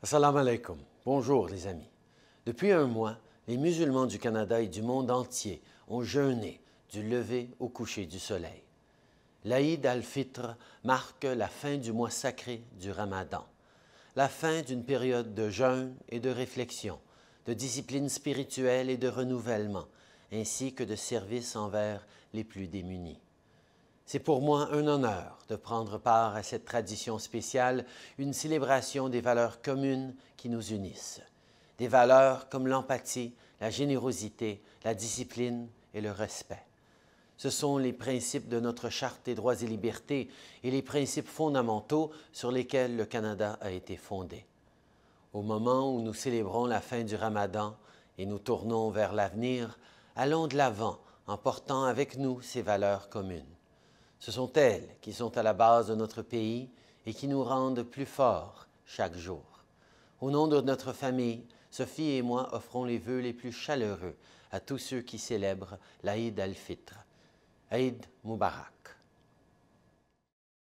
Assalamu alaikum. Bonjour les amis. Depuis un mois, les musulmans du Canada et du monde entier ont jeûné du lever au coucher du soleil. L'Aïd al-Fitr marque la fin du mois sacré du Ramadan, la fin d'une période de jeûne et de réflexion, de discipline spirituelle et de renouvellement, ainsi que de service envers les plus démunis. C'est pour moi un honneur de prendre part à cette tradition spéciale, une célébration des valeurs communes qui nous unissent. Des valeurs comme l'empathie, la générosité, la discipline et le respect. Ce sont les principes de notre Charte des droits et libertés et les principes fondamentaux sur lesquels le Canada a été fondé. Au moment où nous célébrons la fin du Ramadan et nous tournons vers l'avenir, allons de l'avant en portant avec nous ces valeurs communes. Ce sont elles qui sont à la base de notre pays et qui nous rendent plus forts chaque jour. Au nom de notre famille, Sophie et moi offrons les vœux les plus chaleureux à tous ceux qui célèbrent l'Aïd al-Fitr. Aïd Moubarak.